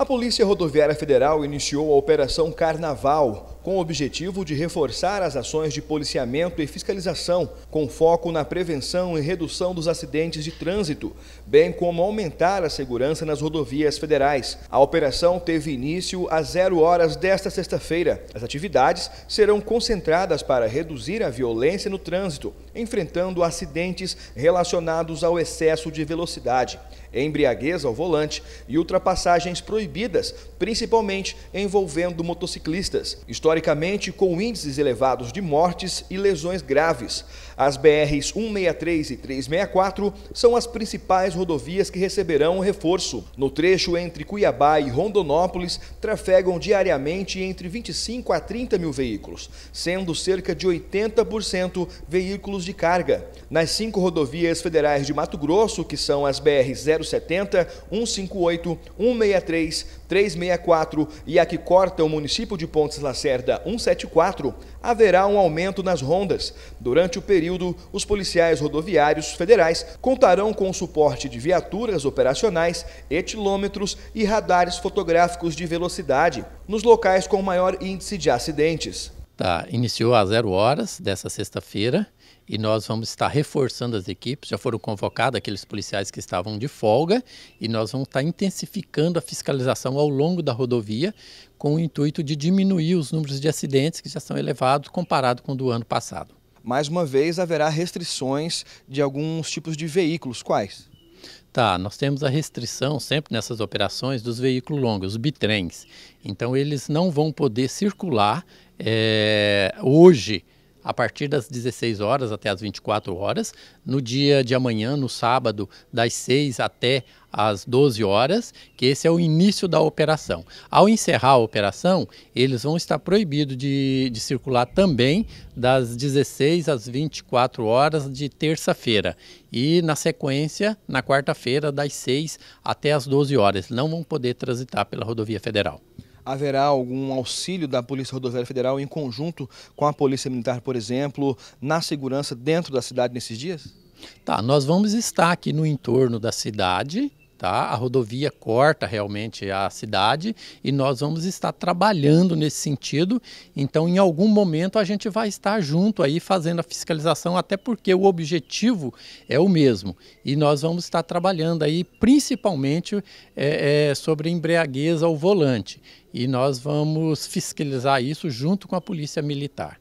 A Polícia Rodoviária Federal iniciou a Operação Carnaval, com o objetivo de reforçar as ações de policiamento e fiscalização, com foco na prevenção e redução dos acidentes de trânsito, bem como aumentar a segurança nas rodovias federais. A operação teve início às zero horas desta sexta-feira. As atividades serão concentradas para reduzir a violência no trânsito, enfrentando acidentes relacionados ao excesso de velocidade, embriaguez ao volante e ultrapassagens proibidas proibidas, principalmente envolvendo motociclistas, historicamente com índices elevados de mortes e lesões graves. As BRs 163 e 364 são as principais rodovias que receberão reforço. No trecho entre Cuiabá e Rondonópolis, trafegam diariamente entre 25 a 30 mil veículos, sendo cerca de 80% veículos de carga. Nas cinco rodovias federais de Mato Grosso, que são as BR 070, 158, 163 364 e a que corta o município de Pontes Lacerda 174, haverá um aumento nas rondas. Durante o período, os policiais rodoviários federais contarão com o suporte de viaturas operacionais, etilômetros e radares fotográficos de velocidade nos locais com maior índice de acidentes. Tá, iniciou às zero horas dessa sexta-feira e nós vamos estar reforçando as equipes. Já foram convocados aqueles policiais que estavam de folga e nós vamos estar intensificando a fiscalização ao longo da rodovia com o intuito de diminuir os números de acidentes que já são elevados comparado com o do ano passado. Mais uma vez, haverá restrições de alguns tipos de veículos. Quais? Tá, nós temos a restrição sempre nessas operações dos veículos longos, os bitrens. Então eles não vão poder circular é, hoje a partir das 16 horas até as 24 horas. No dia de amanhã, no sábado, das 6 até às 12 horas, que esse é o início da operação. Ao encerrar a operação, eles vão estar proibidos de, de circular também das 16 às 24 horas de terça-feira. E na sequência, na quarta-feira, das 6 até às 12 horas. Não vão poder transitar pela rodovia federal haverá algum auxílio da Polícia Rodoviária Federal em conjunto com a Polícia Militar, por exemplo, na segurança dentro da cidade nesses dias? Tá, nós vamos estar aqui no entorno da cidade, Tá? A rodovia corta realmente a cidade e nós vamos estar trabalhando nesse sentido. Então, em algum momento, a gente vai estar junto aí fazendo a fiscalização, até porque o objetivo é o mesmo. E nós vamos estar trabalhando aí principalmente é, é, sobre embriaguez ao volante. E nós vamos fiscalizar isso junto com a Polícia Militar.